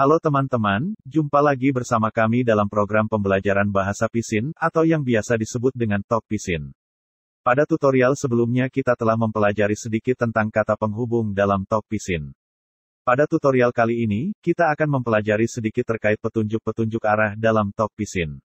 Halo teman-teman, jumpa lagi bersama kami dalam program pembelajaran bahasa Pisin, atau yang biasa disebut dengan Talk Pisin. Pada tutorial sebelumnya kita telah mempelajari sedikit tentang kata penghubung dalam Talk Pisin. Pada tutorial kali ini, kita akan mempelajari sedikit terkait petunjuk-petunjuk arah dalam Talk Pisin.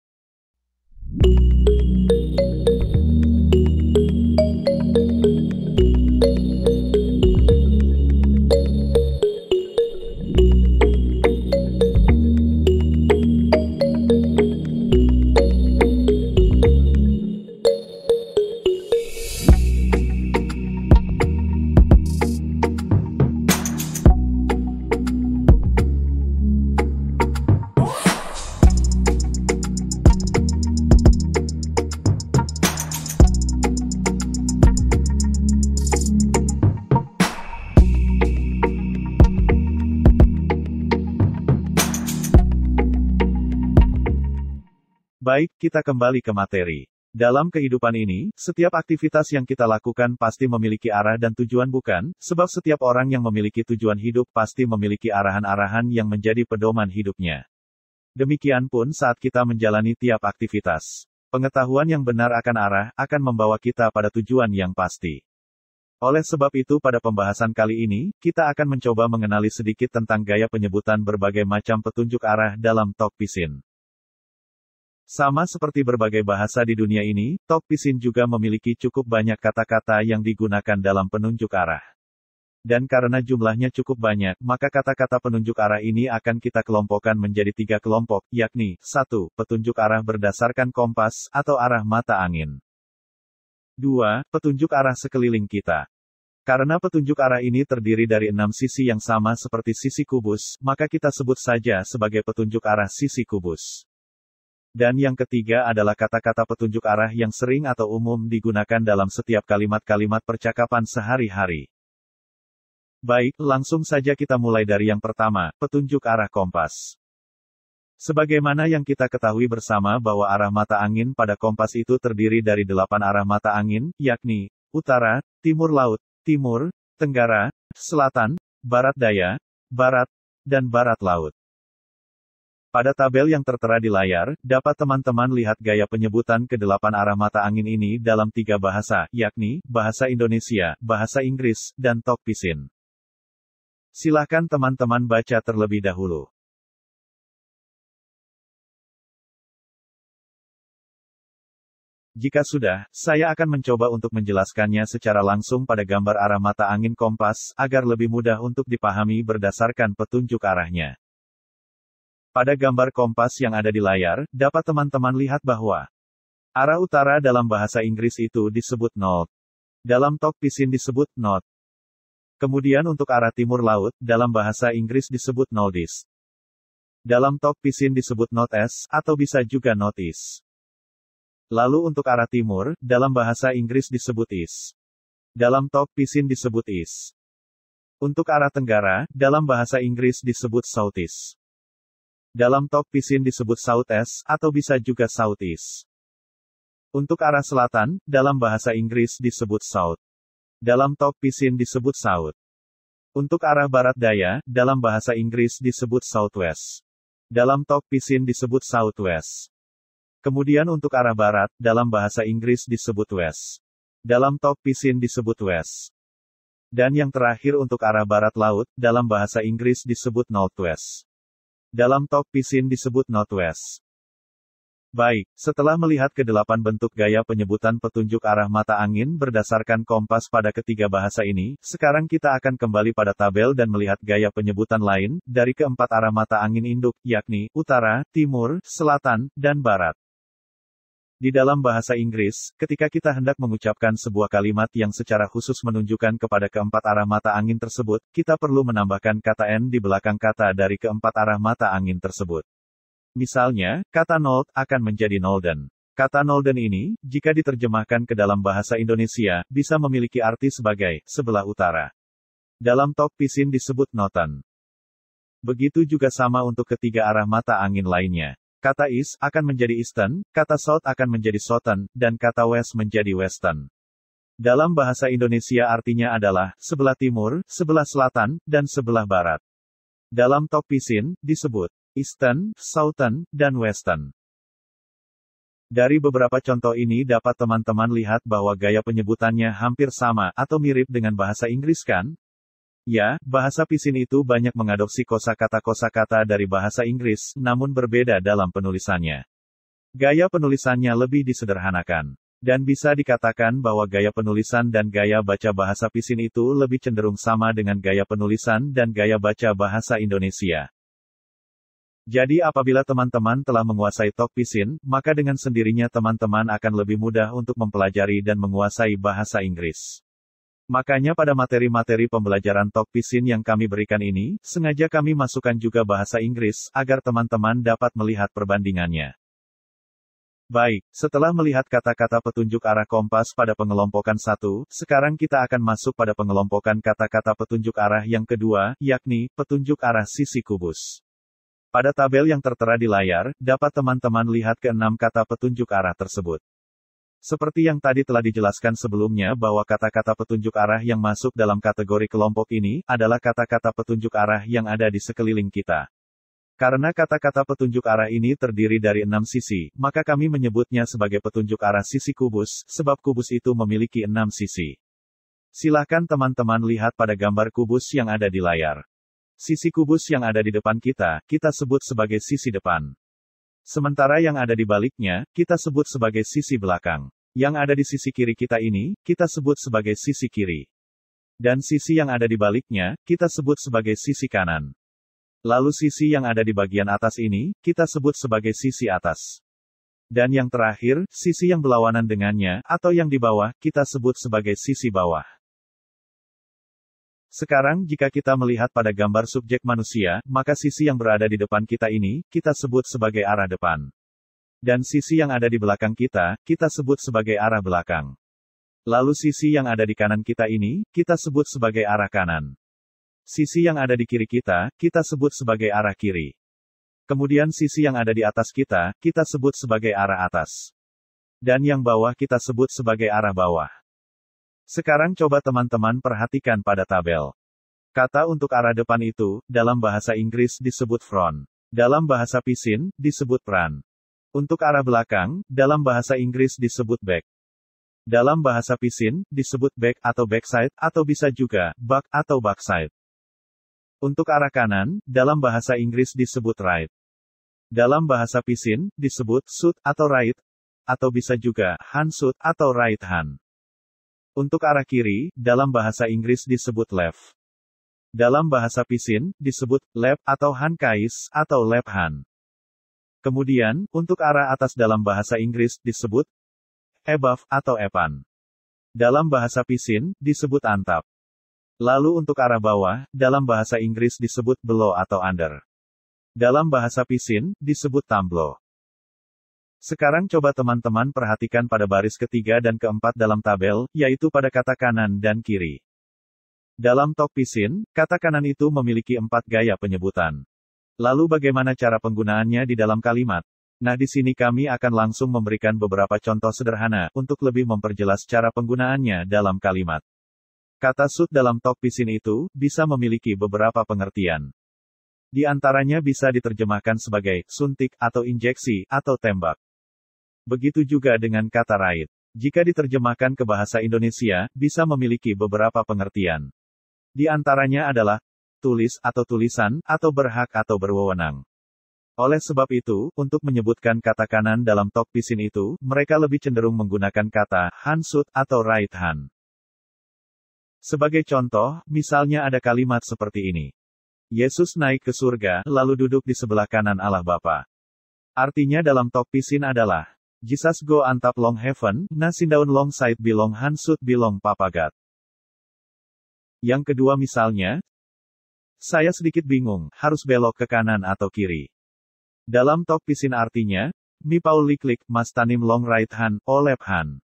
Kita kembali ke materi. Dalam kehidupan ini, setiap aktivitas yang kita lakukan pasti memiliki arah dan tujuan bukan, sebab setiap orang yang memiliki tujuan hidup pasti memiliki arahan-arahan yang menjadi pedoman hidupnya. Demikian pun saat kita menjalani tiap aktivitas. Pengetahuan yang benar akan arah, akan membawa kita pada tujuan yang pasti. Oleh sebab itu pada pembahasan kali ini, kita akan mencoba mengenali sedikit tentang gaya penyebutan berbagai macam petunjuk arah dalam Tok Pisin. Sama seperti berbagai bahasa di dunia ini, Tok Pisin juga memiliki cukup banyak kata-kata yang digunakan dalam penunjuk arah. Dan karena jumlahnya cukup banyak, maka kata-kata penunjuk arah ini akan kita kelompokkan menjadi tiga kelompok, yakni, satu, Petunjuk arah berdasarkan kompas, atau arah mata angin. dua, Petunjuk arah sekeliling kita. Karena petunjuk arah ini terdiri dari enam sisi yang sama seperti sisi kubus, maka kita sebut saja sebagai petunjuk arah sisi kubus. Dan yang ketiga adalah kata-kata petunjuk arah yang sering atau umum digunakan dalam setiap kalimat-kalimat percakapan sehari-hari. Baik, langsung saja kita mulai dari yang pertama, petunjuk arah kompas. Sebagaimana yang kita ketahui bersama bahwa arah mata angin pada kompas itu terdiri dari delapan arah mata angin, yakni, utara, timur laut, timur, tenggara, selatan, barat daya, barat, dan barat laut. Pada tabel yang tertera di layar, dapat teman-teman lihat gaya penyebutan kedelapan arah mata angin ini dalam tiga bahasa, yakni, bahasa Indonesia, bahasa Inggris, dan Tok Pisin. Silahkan teman-teman baca terlebih dahulu. Jika sudah, saya akan mencoba untuk menjelaskannya secara langsung pada gambar arah mata angin kompas, agar lebih mudah untuk dipahami berdasarkan petunjuk arahnya. Pada gambar kompas yang ada di layar, dapat teman-teman lihat bahwa arah utara dalam bahasa Inggris itu disebut north. Dalam tok pisin disebut north. Kemudian untuk arah timur laut, dalam bahasa Inggris disebut northeast. Dalam tok pisin disebut east atau bisa juga northeast. Lalu untuk arah timur, dalam bahasa Inggris disebut east. Dalam tok pisin disebut east. Untuk arah tenggara, dalam bahasa Inggris disebut southeast. Dalam top pisin disebut South S, atau bisa juga South East. Untuk arah selatan, dalam bahasa Inggris disebut South. Dalam top pisin disebut South. Untuk arah barat daya, dalam bahasa Inggris disebut Southwest. Dalam top pisin disebut Southwest. Kemudian untuk arah barat, dalam bahasa Inggris disebut West. Dalam top pisin disebut West. Dan yang terakhir untuk arah barat laut, dalam bahasa Inggris disebut Northwest. Dalam top pisin disebut Northwest. Baik, setelah melihat kedelapan bentuk gaya penyebutan petunjuk arah mata angin berdasarkan kompas pada ketiga bahasa ini, sekarang kita akan kembali pada tabel dan melihat gaya penyebutan lain, dari keempat arah mata angin induk, yakni, utara, timur, selatan, dan barat. Di dalam bahasa Inggris, ketika kita hendak mengucapkan sebuah kalimat yang secara khusus menunjukkan kepada keempat arah mata angin tersebut, kita perlu menambahkan kata N di belakang kata dari keempat arah mata angin tersebut. Misalnya, kata Nold akan menjadi Nolden. Kata Nolden ini, jika diterjemahkan ke dalam bahasa Indonesia, bisa memiliki arti sebagai sebelah utara. Dalam top pisin disebut notan. Begitu juga sama untuk ketiga arah mata angin lainnya. Kata is akan menjadi Eastern, kata South akan menjadi Southern, dan kata West menjadi Western. Dalam bahasa Indonesia artinya adalah sebelah timur, sebelah selatan, dan sebelah barat. Dalam top pisin, disebut Eastern, Southern, dan Western. Dari beberapa contoh ini dapat teman-teman lihat bahwa gaya penyebutannya hampir sama atau mirip dengan bahasa Inggris kan? Ya, bahasa Pisin itu banyak mengadopsi kosakata-kosakata dari bahasa Inggris, namun berbeda dalam penulisannya. Gaya penulisannya lebih disederhanakan. Dan bisa dikatakan bahwa gaya penulisan dan gaya baca bahasa Pisin itu lebih cenderung sama dengan gaya penulisan dan gaya baca bahasa Indonesia. Jadi apabila teman-teman telah menguasai Tok Pisin, maka dengan sendirinya teman-teman akan lebih mudah untuk mempelajari dan menguasai bahasa Inggris. Makanya pada materi-materi pembelajaran Talk Pisin yang kami berikan ini, sengaja kami masukkan juga bahasa Inggris, agar teman-teman dapat melihat perbandingannya. Baik, setelah melihat kata-kata petunjuk arah kompas pada pengelompokan satu, sekarang kita akan masuk pada pengelompokan kata-kata petunjuk arah yang kedua, yakni, petunjuk arah sisi kubus. Pada tabel yang tertera di layar, dapat teman-teman lihat keenam kata petunjuk arah tersebut. Seperti yang tadi telah dijelaskan sebelumnya bahwa kata-kata petunjuk arah yang masuk dalam kategori kelompok ini adalah kata-kata petunjuk arah yang ada di sekeliling kita. Karena kata-kata petunjuk arah ini terdiri dari enam sisi, maka kami menyebutnya sebagai petunjuk arah sisi kubus, sebab kubus itu memiliki enam sisi. Silahkan teman-teman lihat pada gambar kubus yang ada di layar. Sisi kubus yang ada di depan kita, kita sebut sebagai sisi depan. Sementara yang ada di baliknya, kita sebut sebagai sisi belakang. Yang ada di sisi kiri kita ini, kita sebut sebagai sisi kiri. Dan sisi yang ada di baliknya, kita sebut sebagai sisi kanan. Lalu sisi yang ada di bagian atas ini, kita sebut sebagai sisi atas. Dan yang terakhir, sisi yang berlawanan dengannya, atau yang di bawah, kita sebut sebagai sisi bawah. Sekarang jika kita melihat pada gambar subjek manusia, maka sisi yang berada di depan kita ini, kita sebut sebagai arah depan. Dan sisi yang ada di belakang kita, kita sebut sebagai arah belakang. Lalu sisi yang ada di kanan kita ini, kita sebut sebagai arah kanan. Sisi yang ada di kiri kita, kita sebut sebagai arah kiri. Kemudian sisi yang ada di atas kita, kita sebut sebagai arah atas. Dan yang bawah kita sebut sebagai arah bawah. Sekarang coba teman-teman perhatikan pada tabel. Kata untuk arah depan itu, dalam bahasa Inggris disebut front. Dalam bahasa pisin, disebut peran. Untuk arah belakang, dalam bahasa Inggris disebut back. Dalam bahasa pisin, disebut back atau backside, atau bisa juga, back atau backside. Untuk arah kanan, dalam bahasa Inggris disebut right. Dalam bahasa pisin, disebut suit atau right, atau bisa juga, hand suit atau right hand. Untuk arah kiri, dalam bahasa Inggris disebut left. Dalam bahasa pisin, disebut left atau hand kais atau left hand. Kemudian, untuk arah atas dalam bahasa Inggris disebut above atau epan. Dalam bahasa Pisin disebut antap. Lalu untuk arah bawah, dalam bahasa Inggris disebut below atau under. Dalam bahasa Pisin disebut tamblo. Sekarang coba teman-teman perhatikan pada baris ketiga dan keempat dalam tabel, yaitu pada kata kanan dan kiri. Dalam tok pisin, kata kanan itu memiliki empat gaya penyebutan. Lalu bagaimana cara penggunaannya di dalam kalimat? Nah di sini kami akan langsung memberikan beberapa contoh sederhana, untuk lebih memperjelas cara penggunaannya dalam kalimat. Kata sud dalam talk pisin itu, bisa memiliki beberapa pengertian. Di antaranya bisa diterjemahkan sebagai, suntik, atau injeksi, atau tembak. Begitu juga dengan kata raid, Jika diterjemahkan ke bahasa Indonesia, bisa memiliki beberapa pengertian. Di antaranya adalah, tulis atau tulisan, atau berhak atau berwenang. Oleh sebab itu, untuk menyebutkan kata kanan dalam tok pisin itu, mereka lebih cenderung menggunakan kata hansut atau right hand. Sebagai contoh, misalnya ada kalimat seperti ini. Yesus naik ke surga, lalu duduk di sebelah kanan Allah Bapa. Artinya dalam tok pisin adalah, Jesus go antap long heaven, nasindaun long side bilong hansut bilong papagat. Yang kedua misalnya, saya sedikit bingung, harus belok ke kanan atau kiri. Dalam talk pisin artinya, mi pauli klik mas tanim long right hand, o left hand.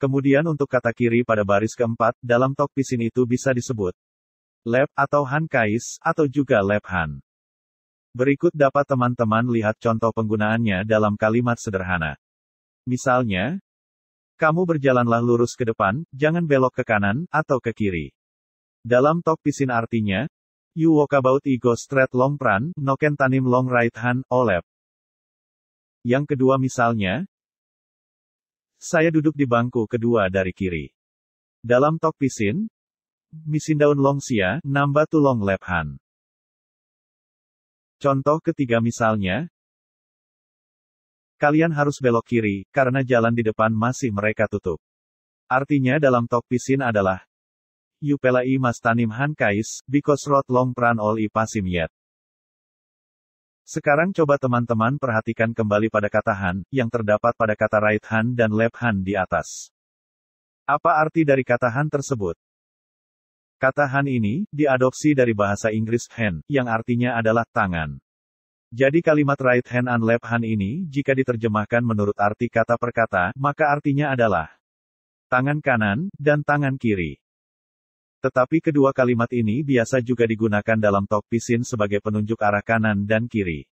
Kemudian untuk kata kiri pada baris keempat, dalam talk pisin itu bisa disebut left atau han kais, atau juga left han. Berikut dapat teman-teman lihat contoh penggunaannya dalam kalimat sederhana. Misalnya, kamu berjalanlah lurus ke depan, jangan belok ke kanan, atau ke kiri. Dalam Tok pisin artinya, you walk about ego straight long pran, noken tanim long right hand, olep. Yang kedua misalnya, saya duduk di bangku kedua dari kiri. Dalam tok pisin, misin daun long sia, nambah tu long left hand. Contoh ketiga misalnya, kalian harus belok kiri, karena jalan di depan masih mereka tutup. Artinya dalam tok pisin adalah, you i mas tanim han kais, because rot long pran all i pasim yet. Sekarang coba teman-teman perhatikan kembali pada kata han, yang terdapat pada kata right han dan left han di atas. Apa arti dari kata han tersebut? Kata han ini, diadopsi dari bahasa Inggris hand, yang artinya adalah tangan. Jadi kalimat right hand and left hand ini, jika diterjemahkan menurut arti kata per kata, maka artinya adalah tangan kanan, dan tangan kiri. Tetapi kedua kalimat ini biasa juga digunakan dalam talk pisin sebagai penunjuk arah kanan dan kiri.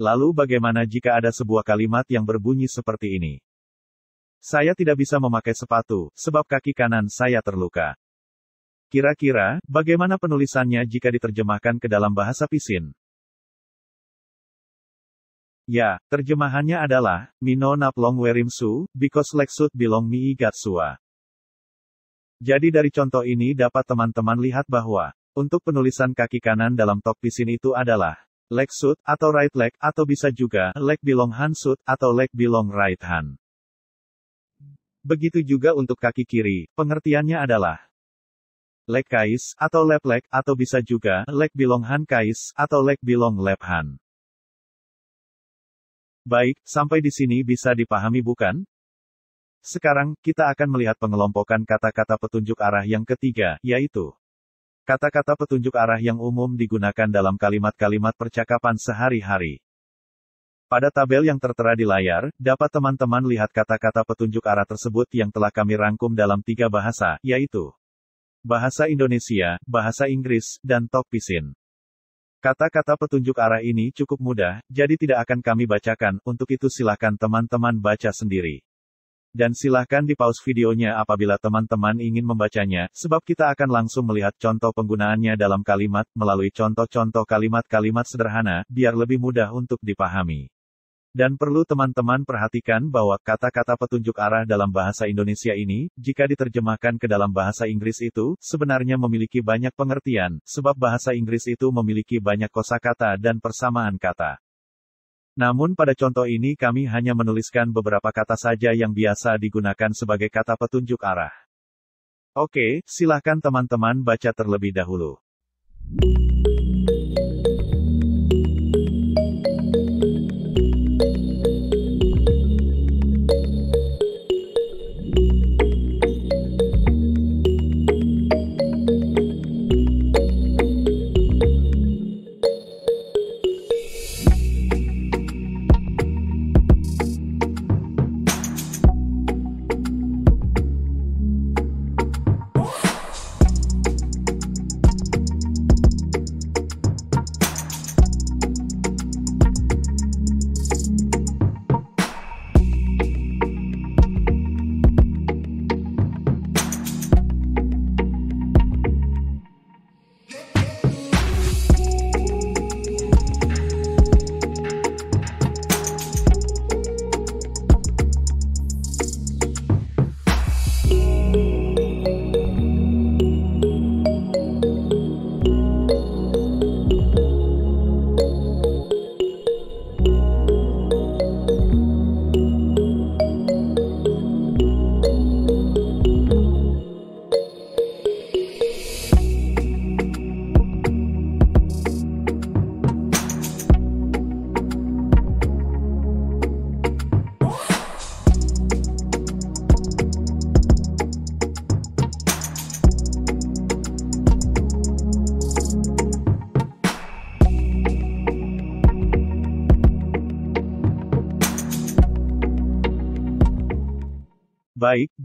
Lalu bagaimana jika ada sebuah kalimat yang berbunyi seperti ini? Saya tidak bisa memakai sepatu, sebab kaki kanan saya terluka. Kira-kira, bagaimana penulisannya jika diterjemahkan ke dalam bahasa pisin? Ya, terjemahannya adalah, Mino naplong long werimsu, because lexut bilong mi igatsua. Jadi dari contoh ini dapat teman-teman lihat bahwa, untuk penulisan kaki kanan dalam top pisin itu adalah, leg suit, atau right leg, atau bisa juga, leg bilong hand suit, atau leg bilong right hand. Begitu juga untuk kaki kiri, pengertiannya adalah, leg kais, atau left leg, atau bisa juga, leg bilong hand kais, atau leg bilong left hand. Baik, sampai di sini bisa dipahami bukan? Sekarang, kita akan melihat pengelompokan kata-kata petunjuk arah yang ketiga, yaitu kata-kata petunjuk arah yang umum digunakan dalam kalimat-kalimat percakapan sehari-hari. Pada tabel yang tertera di layar, dapat teman-teman lihat kata-kata petunjuk arah tersebut yang telah kami rangkum dalam tiga bahasa, yaitu bahasa Indonesia, bahasa Inggris, dan Tokpisin. Kata-kata petunjuk arah ini cukup mudah, jadi tidak akan kami bacakan, untuk itu silakan teman-teman baca sendiri. Dan silahkan di pause videonya apabila teman-teman ingin membacanya, sebab kita akan langsung melihat contoh penggunaannya dalam kalimat, melalui contoh-contoh kalimat-kalimat sederhana, biar lebih mudah untuk dipahami. Dan perlu teman-teman perhatikan bahwa kata-kata petunjuk arah dalam bahasa Indonesia ini, jika diterjemahkan ke dalam bahasa Inggris itu, sebenarnya memiliki banyak pengertian, sebab bahasa Inggris itu memiliki banyak kosakata dan persamaan kata. Namun pada contoh ini kami hanya menuliskan beberapa kata saja yang biasa digunakan sebagai kata petunjuk arah. Oke, silahkan teman-teman baca terlebih dahulu.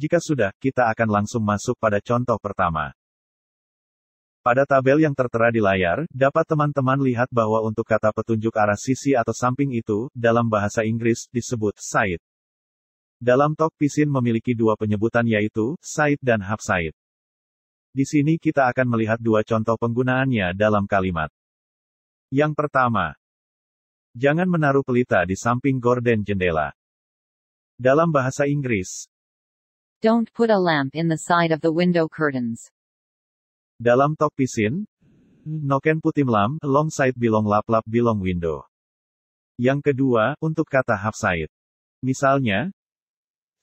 Jika sudah, kita akan langsung masuk pada contoh pertama. Pada tabel yang tertera di layar, dapat teman-teman lihat bahwa untuk kata petunjuk arah sisi atau samping itu, dalam bahasa Inggris, disebut side. Dalam talk pisin memiliki dua penyebutan yaitu, side dan half side. Di sini kita akan melihat dua contoh penggunaannya dalam kalimat. Yang pertama, jangan menaruh pelita di samping gorden jendela. Dalam bahasa Inggris, Don't put a lamp in the side of the window curtains. Dalam tok pisin, noken putim lam, long side bilong lap-lap bilong window. Yang kedua, untuk kata half side. Misalnya,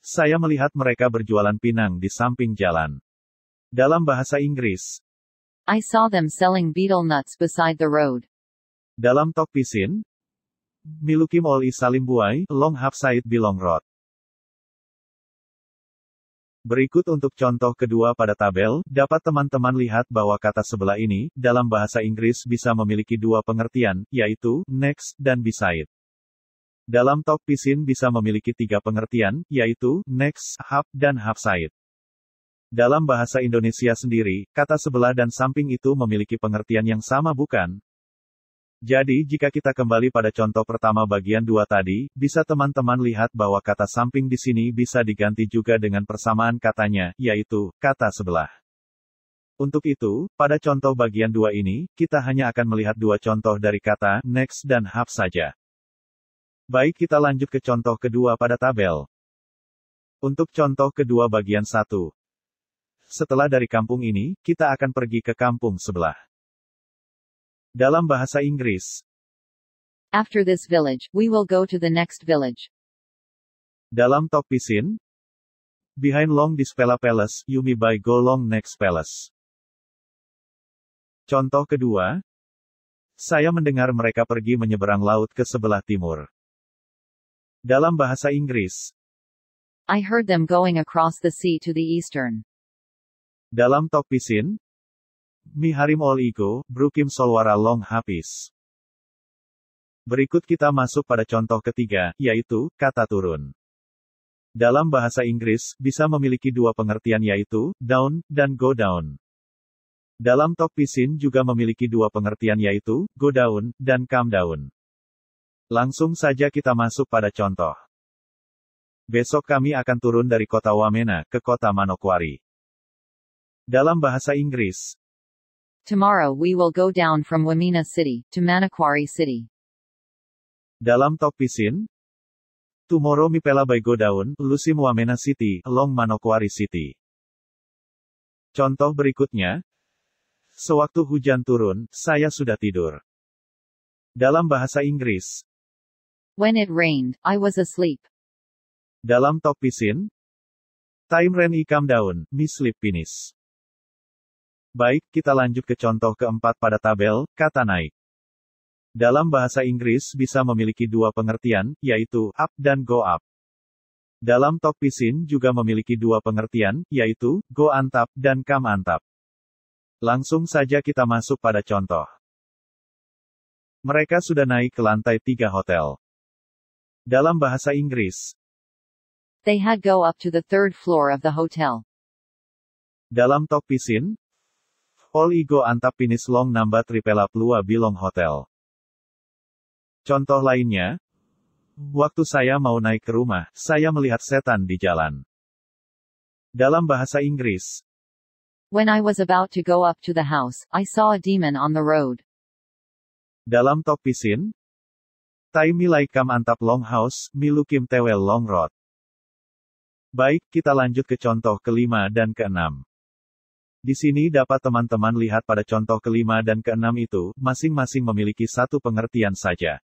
saya melihat mereka berjualan pinang di samping jalan. Dalam bahasa Inggris, I saw them selling betel nuts beside the road. Dalam tok pisin, milukim oli isalim buai Long Half Side Bilong Road. Berikut untuk contoh kedua pada tabel, dapat teman-teman lihat bahwa kata sebelah ini, dalam bahasa Inggris bisa memiliki dua pengertian, yaitu, next, dan beside. Dalam top pisin bisa memiliki tiga pengertian, yaitu, next, half, dan half side. Dalam bahasa Indonesia sendiri, kata sebelah dan samping itu memiliki pengertian yang sama bukan? Jadi jika kita kembali pada contoh pertama bagian dua tadi, bisa teman-teman lihat bahwa kata samping di sini bisa diganti juga dengan persamaan katanya, yaitu, kata sebelah. Untuk itu, pada contoh bagian dua ini, kita hanya akan melihat dua contoh dari kata next dan have saja. Baik kita lanjut ke contoh kedua pada tabel. Untuk contoh kedua bagian satu, Setelah dari kampung ini, kita akan pergi ke kampung sebelah. Dalam bahasa Inggris. After this village, we will go to the next village. Dalam Tok pisin. Behind long dispela palace, you may buy go long next palace. Contoh kedua. Saya mendengar mereka pergi menyeberang laut ke sebelah timur. Dalam bahasa Inggris. I heard them going across the sea to the eastern. Dalam Tok pisin. Mi Harim All Ego, Brukim Solwara Long Hapis. Berikut kita masuk pada contoh ketiga, yaitu, kata turun. Dalam bahasa Inggris, bisa memiliki dua pengertian yaitu, down, dan go down. Dalam Tok Pisin juga memiliki dua pengertian yaitu, go down, dan come down. Langsung saja kita masuk pada contoh. Besok kami akan turun dari kota Wamena, ke kota Manokwari. Dalam bahasa Inggris, Tomorrow we will go down from Wamena City to Manakwari City. Dalam Tok Pisin, Tomorrow Mipela by go down, Lucy Wamena City, long Manokwari City. Contoh berikutnya, Sewaktu hujan turun, saya sudah tidur. Dalam bahasa Inggris, When it rained, I was asleep. Dalam Tok Pisin, Time rain i come down, me sleep finish. Baik, kita lanjut ke contoh keempat pada tabel, kata naik. Dalam bahasa Inggris bisa memiliki dua pengertian, yaitu up dan go up. Dalam top pisin juga memiliki dua pengertian, yaitu go antap dan come antap. Langsung saja kita masuk pada contoh. Mereka sudah naik ke lantai tiga hotel. Dalam bahasa Inggris, They had go up to the third floor of the hotel. Dalam top pisin, antap Pinis long namba tripela plua bilong hotel. Contoh lainnya, waktu saya mau naik ke rumah, saya melihat setan di jalan. Dalam bahasa Inggris, When I was about to go up to the house, I saw a demon on the road. Dalam tok pisin, Taimi laikam antap long house, milukim tewel long road. Baik, kita lanjut ke contoh kelima dan keenam. Di sini dapat teman-teman lihat pada contoh kelima dan keenam itu, masing-masing memiliki satu pengertian saja.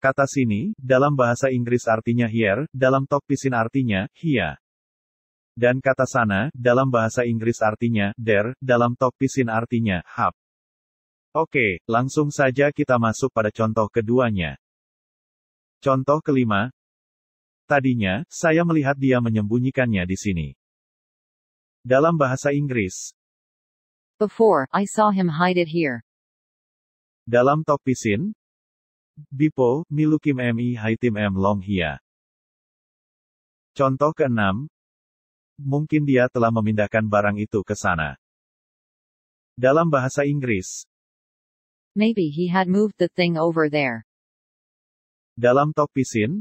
Kata sini, dalam bahasa Inggris artinya here, dalam top pisin artinya, hia. Dan kata sana, dalam bahasa Inggris artinya, there, dalam top pisin artinya, hap. Oke, langsung saja kita masuk pada contoh keduanya. Contoh kelima. Tadinya, saya melihat dia menyembunyikannya di sini dalam bahasa Inggris. Before, I saw him hide it here. Dalam Talk Pisin, Bipo, Milukim MI Haitim M Longhia. Contoh keenam, mungkin dia telah memindahkan barang itu ke sana. Dalam bahasa Inggris, Maybe he had moved the thing over there. Dalam Talk Pisin,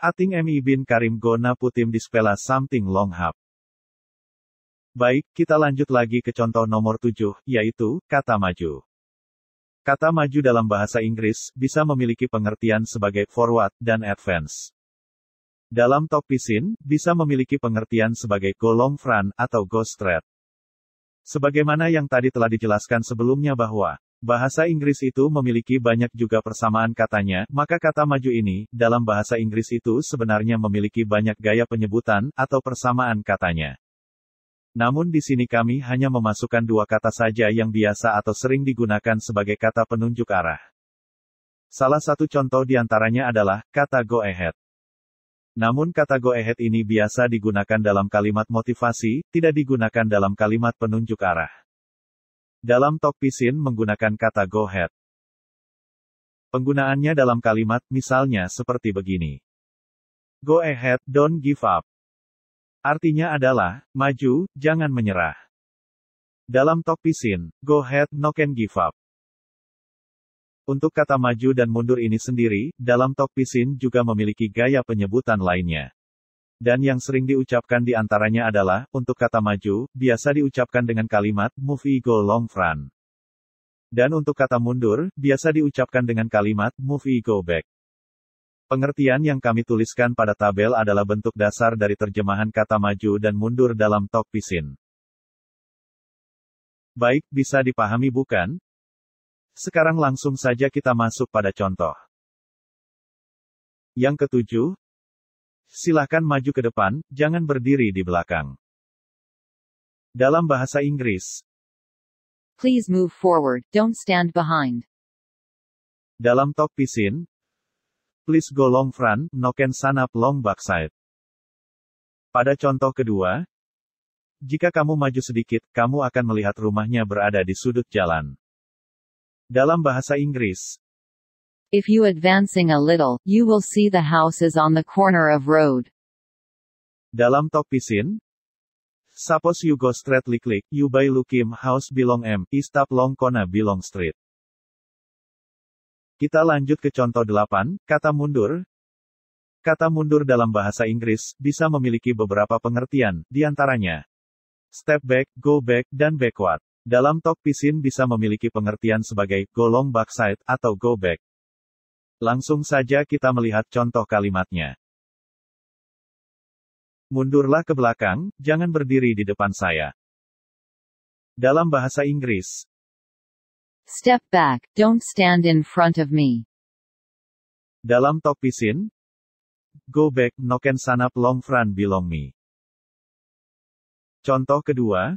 Ating MI bin Karim Gona Putim Dispela Something Longhap. Baik, kita lanjut lagi ke contoh nomor tujuh, yaitu kata maju. Kata maju dalam bahasa Inggris bisa memiliki pengertian sebagai forward dan advance. Dalam top pisin, bisa memiliki pengertian sebagai go long front atau go straight. Sebagaimana yang tadi telah dijelaskan sebelumnya bahwa bahasa Inggris itu memiliki banyak juga persamaan katanya, maka kata maju ini dalam bahasa Inggris itu sebenarnya memiliki banyak gaya penyebutan atau persamaan katanya. Namun di sini kami hanya memasukkan dua kata saja yang biasa atau sering digunakan sebagai kata penunjuk arah. Salah satu contoh di antaranya adalah, kata go ahead. Namun kata go ahead ini biasa digunakan dalam kalimat motivasi, tidak digunakan dalam kalimat penunjuk arah. Dalam talk pisin menggunakan kata go ahead. Penggunaannya dalam kalimat, misalnya seperti begini. Go ahead, don't give up. Artinya adalah, maju, jangan menyerah. Dalam Tok pisin, go ahead, no can give up. Untuk kata maju dan mundur ini sendiri, dalam Tok pisin juga memiliki gaya penyebutan lainnya. Dan yang sering diucapkan di antaranya adalah, untuk kata maju, biasa diucapkan dengan kalimat, move ego go long run. Dan untuk kata mundur, biasa diucapkan dengan kalimat, move ego go back. Pengertian yang kami tuliskan pada tabel adalah bentuk dasar dari terjemahan kata maju dan mundur dalam tok pisin. Baik, bisa dipahami bukan? Sekarang langsung saja kita masuk pada contoh. Yang ketujuh, silakan maju ke depan, jangan berdiri di belakang. Dalam bahasa Inggris, Please move forward, don't stand behind. Dalam tok pisin, Please go long front, no can noken up long backside. Pada contoh kedua, jika kamu maju sedikit, kamu akan melihat rumahnya berada di sudut jalan. Dalam bahasa Inggris, If you advancing a little, you will see the house is on the corner of road. Dalam Tok Pisin, Suppose you go straight click, you buy Lukim house belong M, is tap long kona belong street. Kita lanjut ke contoh 8, kata mundur. Kata mundur dalam bahasa Inggris bisa memiliki beberapa pengertian, diantaranya step back, go back, dan backward. Dalam talk pisin bisa memiliki pengertian sebagai go long backside atau go back. Langsung saja kita melihat contoh kalimatnya. Mundurlah ke belakang, jangan berdiri di depan saya. Dalam bahasa Inggris, Step back, don't stand in front of me. Dalam Tok Pisin, Go back, noken sanap long front belong me. Contoh kedua,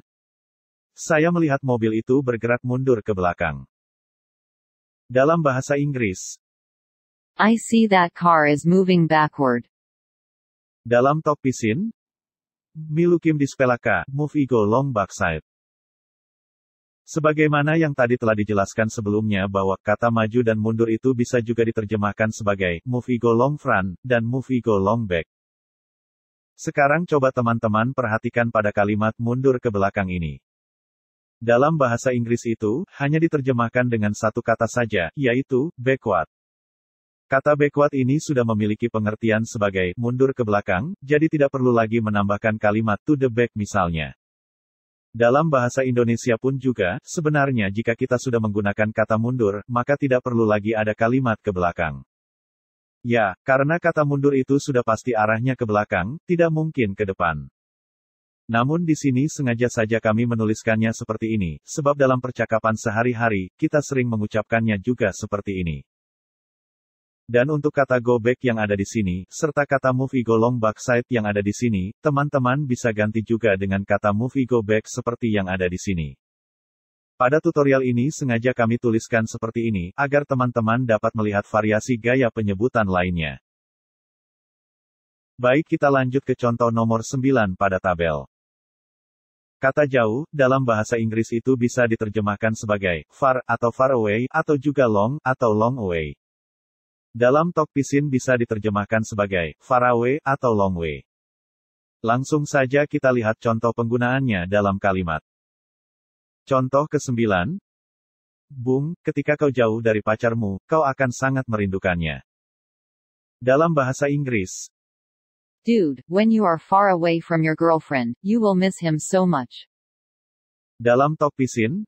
saya melihat mobil itu bergerak mundur ke belakang. Dalam bahasa Inggris, I see that car is moving backward. Dalam Tok Pisin, Milukim dispelaka, move ego long backside. Sebagaimana yang tadi telah dijelaskan sebelumnya bahwa kata maju dan mundur itu bisa juga diterjemahkan sebagai move ego long front dan move ego long back. Sekarang coba teman-teman perhatikan pada kalimat mundur ke belakang ini. Dalam bahasa Inggris itu, hanya diterjemahkan dengan satu kata saja, yaitu backward. Kata backward ini sudah memiliki pengertian sebagai mundur ke belakang, jadi tidak perlu lagi menambahkan kalimat to the back misalnya. Dalam bahasa Indonesia pun juga, sebenarnya jika kita sudah menggunakan kata mundur, maka tidak perlu lagi ada kalimat ke belakang. Ya, karena kata mundur itu sudah pasti arahnya ke belakang, tidak mungkin ke depan. Namun di sini sengaja saja kami menuliskannya seperti ini, sebab dalam percakapan sehari-hari, kita sering mengucapkannya juga seperti ini. Dan untuk kata go back yang ada di sini, serta kata move ego long backside yang ada di sini, teman-teman bisa ganti juga dengan kata move ego back seperti yang ada di sini. Pada tutorial ini sengaja kami tuliskan seperti ini, agar teman-teman dapat melihat variasi gaya penyebutan lainnya. Baik kita lanjut ke contoh nomor 9 pada tabel. Kata jauh, dalam bahasa Inggris itu bisa diterjemahkan sebagai far atau far away, atau juga long atau long away. Dalam Tok Pisin bisa diterjemahkan sebagai faraway atau long way. Langsung saja kita lihat contoh penggunaannya dalam kalimat. Contoh ke-9. Bung, ketika kau jauh dari pacarmu, kau akan sangat merindukannya. Dalam bahasa Inggris, Dude, when you are far away from your girlfriend, you will miss him so much. Dalam Tok Pisin,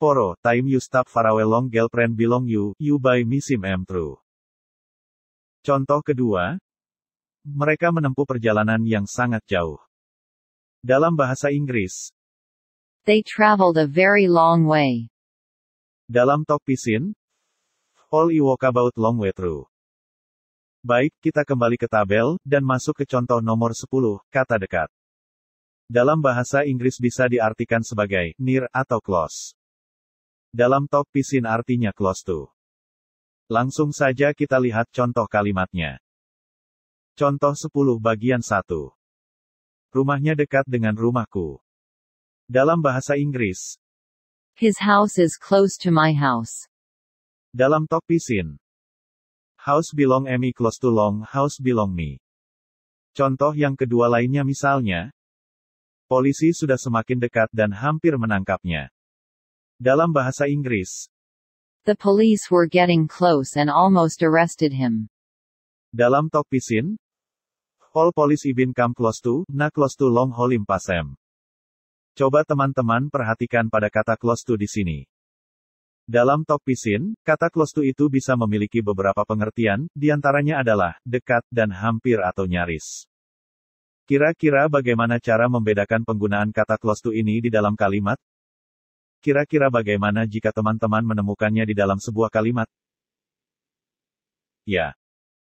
Poro, time you stop far away long girlfriend belong you, you buy me sim am true. Contoh kedua, mereka menempuh perjalanan yang sangat jauh. Dalam bahasa Inggris, They traveled a very long way. Dalam talk pisin, all you walk about long way through. Baik, kita kembali ke tabel, dan masuk ke contoh nomor 10, kata dekat. Dalam bahasa Inggris bisa diartikan sebagai near atau close. Dalam talk pisin artinya close to. Langsung saja kita lihat contoh kalimatnya. Contoh 10 bagian 1. Rumahnya dekat dengan rumahku. Dalam bahasa Inggris, His house is close to my house. Dalam talk pisin, house belong Emmy close to long house belong me. Contoh yang kedua lainnya misalnya, polisi sudah semakin dekat dan hampir menangkapnya dalam bahasa Inggris. The police were getting close and almost arrested him. Dalam talk pisin, All police even come close to, na close to long holim pasem. Coba teman-teman perhatikan pada kata close to di sini. Dalam talk pisin, kata close to itu bisa memiliki beberapa pengertian, diantaranya adalah, dekat, dan hampir atau nyaris. Kira-kira bagaimana cara membedakan penggunaan kata close to ini di dalam kalimat? Kira-kira bagaimana jika teman-teman menemukannya di dalam sebuah kalimat? Ya.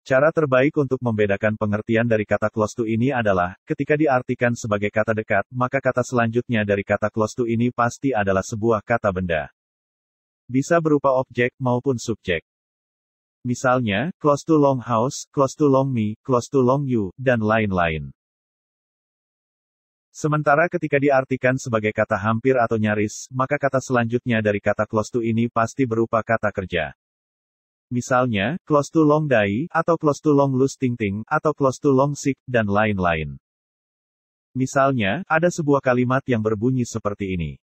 Cara terbaik untuk membedakan pengertian dari kata close to ini adalah, ketika diartikan sebagai kata dekat, maka kata selanjutnya dari kata close to ini pasti adalah sebuah kata benda. Bisa berupa objek maupun subjek. Misalnya, close to long house, close to long me, close to long you, dan lain-lain. Sementara ketika diartikan sebagai kata hampir atau nyaris, maka kata selanjutnya dari kata close to ini pasti berupa kata kerja. Misalnya, close to long dai, atau close to long loose ting ting, atau close to long sick, dan lain-lain. Misalnya, ada sebuah kalimat yang berbunyi seperti ini.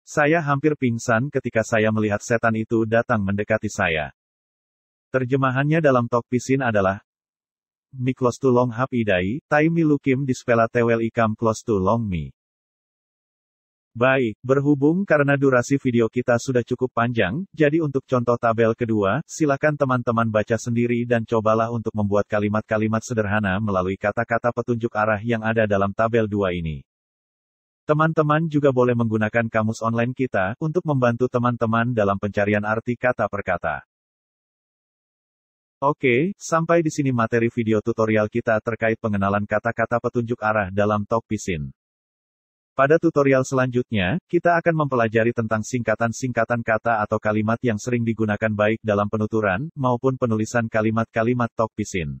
Saya hampir pingsan ketika saya melihat setan itu datang mendekati saya. Terjemahannya dalam Tok Pisin adalah, mi close to long hap idai, tai mi lukim dispela tewel ikam close to long mi. Baik, berhubung karena durasi video kita sudah cukup panjang, jadi untuk contoh tabel kedua, silakan teman-teman baca sendiri dan cobalah untuk membuat kalimat-kalimat sederhana melalui kata-kata petunjuk arah yang ada dalam tabel 2 ini. Teman-teman juga boleh menggunakan kamus online kita untuk membantu teman-teman dalam pencarian arti kata per kata. Oke, sampai di sini materi video tutorial kita terkait pengenalan kata-kata petunjuk arah dalam Talk Pisin. Pada tutorial selanjutnya, kita akan mempelajari tentang singkatan-singkatan kata atau kalimat yang sering digunakan baik dalam penuturan maupun penulisan kalimat-kalimat Talk Pisin.